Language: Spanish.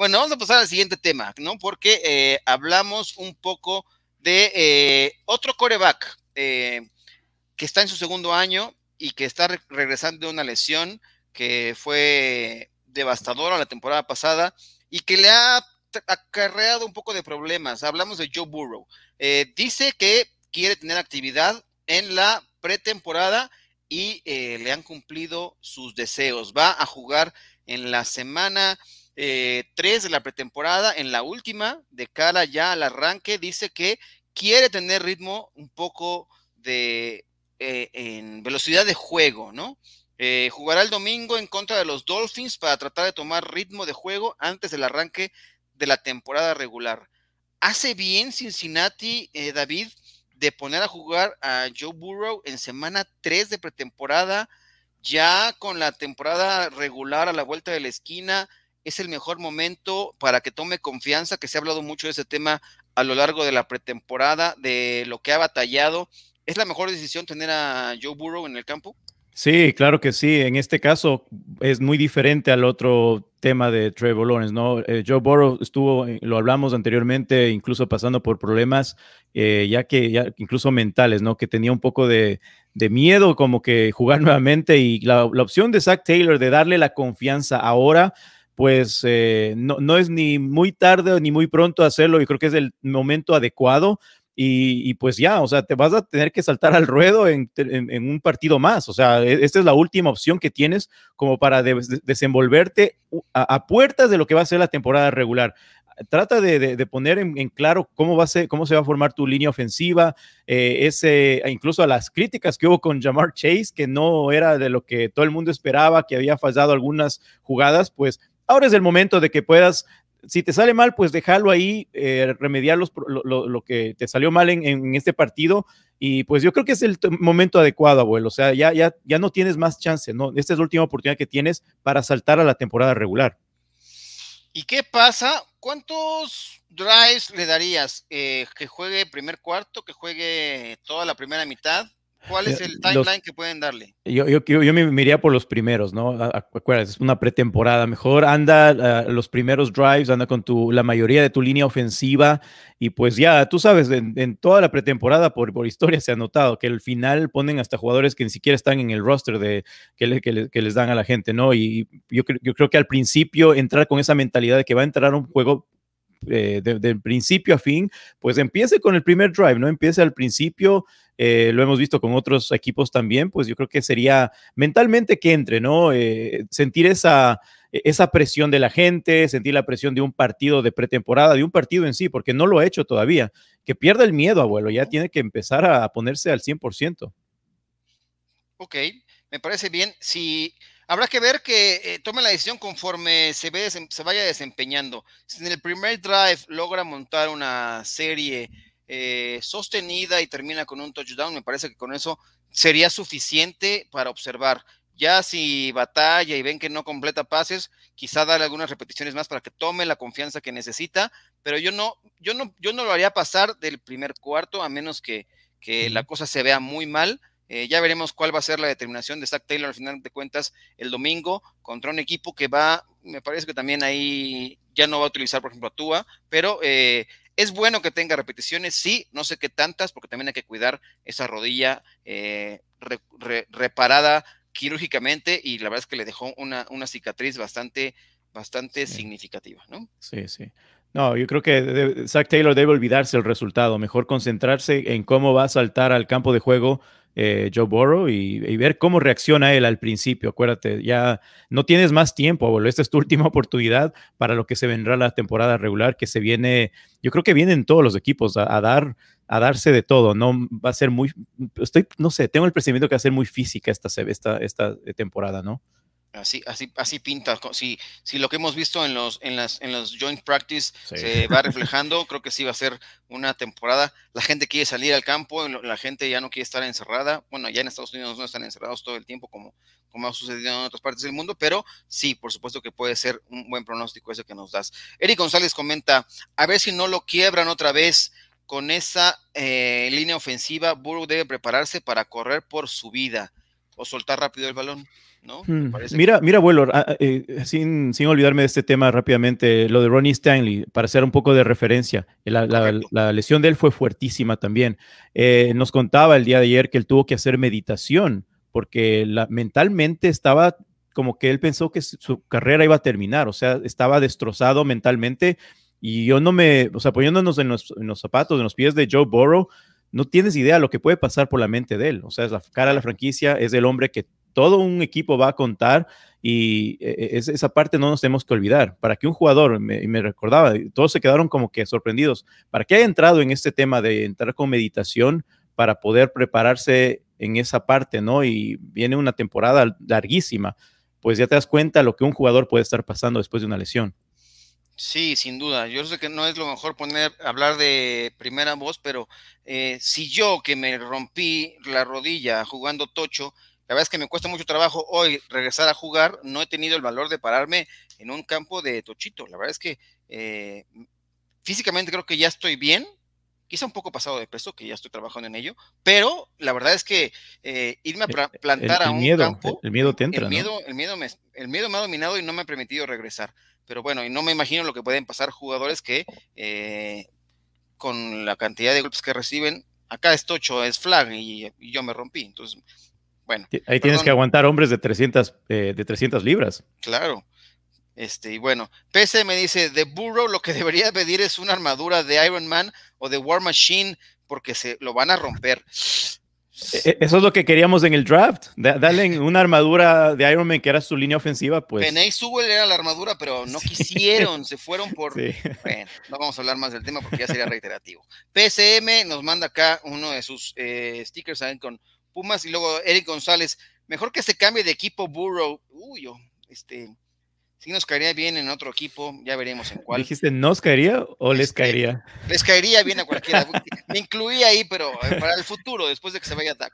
Bueno, vamos a pasar al siguiente tema, ¿no? Porque eh, hablamos un poco de eh, otro coreback eh, que está en su segundo año y que está regresando de una lesión que fue devastadora la temporada pasada y que le ha acarreado un poco de problemas. Hablamos de Joe Burrow. dice que quiere tener actividad en la pretemporada y le han cumplido sus deseos. Va a jugar en la semana 3 eh, tres de la pretemporada, en la última, de cara ya al arranque, dice que quiere tener ritmo un poco de eh, en velocidad de juego, ¿no? Eh, jugará el domingo en contra de los Dolphins para tratar de tomar ritmo de juego antes del arranque de la temporada regular. ¿Hace bien Cincinnati, David, de poner a jugar a Joe Burrow en semana 3 de pretemporada, ya con la temporada regular a la vuelta de la esquina, es el mejor momento para que tome confianza, que se ha hablado mucho de ese tema a lo largo de la pretemporada, de lo que ha batallado. ¿Es la mejor decisión tener a Joe Burrow en el campo? Sí, claro que sí. En este caso es muy diferente al otro tema de Trevor Lawrence, ¿no? Eh, Joe Burrow estuvo, eh, lo hablamos anteriormente, incluso pasando por problemas, eh, ya que incluso mentales, ¿no? Que tenía un poco de, miedo como que jugar nuevamente y la opción de Zach Taylor de darle la confianza ahora pues eh, no, no, es ni muy tarde ni muy pronto hacerlo. y creo que es el momento adecuado. Y, pues ya, o sea, te vas a tener que saltar al ruedo en, un partido más. O sea, e, esta es la última opción que tienes como para desenvolverte a, puertas de lo que va a ser la temporada regular. Trata de, poner en, claro cómo, va a ser, cómo se va a formar tu línea ofensiva, eh, ese, incluso a las críticas que hubo con Jamar Chase, que no era de lo que todo el mundo esperaba, que había fallado algunas jugadas, pues Ahora es el momento de que puedas si te sale mal, pues dejarlo ahí, eh, remediar lo, que te salió mal en, este partido. Y pues yo creo que es el momento adecuado, abuelo. O sea, ya, ya, ya no tienes más chance, ¿no? Esta es la última oportunidad que tienes para saltar a la temporada regular. ¿Y qué pasa? ¿Cuántos drives le darías? Eh, ¿Que juegue primer cuarto? ¿Que juegue toda la primera mitad? ¿Cuál es el timeline que pueden darle? Yo, yo, yo, me iría por los primeros, ¿no? Acuérdate, es una pretemporada. Mejor anda ah, los primeros drives, anda con tu, la mayoría de tu línea ofensiva. Y pues ya, tú sabes, en, toda la pretemporada, por, por historia, se ha notado que al final ponen hasta jugadores que ni siquiera están en el roster de, que, que, les dan a la gente, ¿no? Y yo, yo creo que al principio entrar con esa mentalidad de que va a entrar un juego eh, de, de, principio a fin, pues empiece con el primer drive, ¿no? Empiece al principio, eh, lo hemos visto con otros equipos también, pues yo creo que sería mentalmente que entre, ¿no? Eh, sentir esa, esa presión de la gente, sentir la presión de un partido de pretemporada, de un partido en sí, porque no lo ha hecho todavía. Que pierda el miedo, abuelo, ya tiene que empezar a ponerse al 100%. Ok, me parece bien. Si habrá que ver que eh, tome la decisión conforme se, ve, se vaya desempeñando. Si en el primer drive logra montar una serie eh, sostenida y termina con un touchdown, me parece que con eso sería suficiente para observar. Ya si batalla y ven que no completa pases, quizá darle algunas repeticiones más para que tome la confianza que necesita, pero yo no, yo no, yo no lo haría pasar del primer cuarto, a menos que, que la cosa se vea muy mal. Eh, ya veremos cuál va a ser la determinación de Zach Taylor al final de cuentas el domingo contra un equipo que va, me parece que también ahí ya no va a utilizar, por ejemplo, a Tua, pero eh, es bueno que tenga repeticiones, sí, no sé qué tantas, porque también hay que cuidar esa rodilla eh, reparada quirúrgicamente y la verdad es que le dejó una, cicatriz bastante, bastante significativa, ¿no? Sí, sí. No, yo creo que Zach Taylor debe olvidarse el resultado, mejor concentrarse en cómo va a saltar al campo de juego eh, Joe Burrow y, ver cómo reacciona él al principio. Acuérdate, ya no tienes más tiempo, Bol. Esta es tu última oportunidad para lo que se vendrá la temporada regular, que se viene, yo creo que vienen todos los equipos a, dar a darse de todo, no va a ser muy, estoy, no sé, tengo el presentimiento que va a ser muy física esta, esta, esta temporada, ¿no? Así, así, así pinta. Si, si lo que hemos visto en los, en las, en los joint practice se va reflejando, creo que sí va a ser una temporada. La gente quiere salir al campo, la gente ya no quiere estar encerrada. Bueno, ya en Estados Unidos no están encerrados todo el tiempo como, como ha sucedido en otras partes del mundo, pero sí, por supuesto que puede ser un buen pronóstico ese que nos das. Eric González comenta, a ver si no lo quiebran otra vez con esa eh, línea ofensiva, Buru debe prepararse para correr por su vida o soltar rápido el balón. ¿no? Mm, mira, mira, abuelo, ah, ah, eh, sin, sin, olvidarme de este tema rápidamente, lo de Ronnie Stanley, para hacer un poco de referencia, eh, la, lesión de él fue fuertísima también. Eh, nos contaba el día de ayer que él tuvo que hacer meditación porque mentalmente estaba como que él pensó que su carrera iba a terminar, o sea, estaba destrozado mentalmente y yo no me, o sea, poniéndonos en los, en los zapatos, en los pies de Joe Burrow, no tienes idea lo que puede pasar por la mente de él. O sea, es la cara de la franquicia, es el hombre que todo un equipo va a contar y e, e, esa parte no nos tenemos que olvidar. Para que un jugador, me, me recordaba, todos se quedaron como que sorprendidos, para que ha entrado en este tema de entrar con meditación para poder prepararse en esa parte, ¿no? Y viene una temporada larguísima, pues ya te das cuenta lo que un jugador puede estar pasando después de una lesión. Sí, sin duda. Yo sé que no es lo mejor poner, hablar de primera voz, pero eh, si yo que me rompí la rodilla jugando tocho, la verdad es que me cuesta mucho trabajo hoy regresar a jugar. No he tenido el valor de pararme en un campo de tochito. La verdad es que eh, físicamente creo que ya estoy bien, quizá un poco pasado de peso, que ya estoy trabajando en ello, pero la verdad es que eh, irme a e, e, plantar a un campo. El, miedo te entra. El miedo, el, miedo me, ha dominado y no me ha permitido regresar. Pero bueno, y no me imagino lo que pueden pasar jugadores que eh, con la cantidad de golpes que reciben, acá es tocho, es flag y, yo me rompí. Entonces, bueno. Ahí tienes que aguantar hombres de 300, eh, de 300 libras. Claro. Este, y bueno, PSM me dice, de Burrow lo que debería pedir es una armadura de Iron Man o de War Machine porque se lo van a romper. E, e, eso es lo que queríamos en el draft. darle una armadura de Iron Man que era su línea ofensiva, pues. Peney Sewell era la armadura, pero no quisieron, se fueron por. Bueno, no vamos a hablar más del tema porque ya sería reiterativo. PSM nos manda acá uno de sus eh, stickers ¿saben? con Pumas y luego Eric González. Mejor que se cambie de equipo Burrow. Uy, yo, este, si nos caería bien en otro equipo, ya veremos en cuál. ¿Dijiste nos caería o les, caería? Les caería bien a cualquiera. Me incluí ahí, pero eh, para el futuro, después de que se vaya Dak.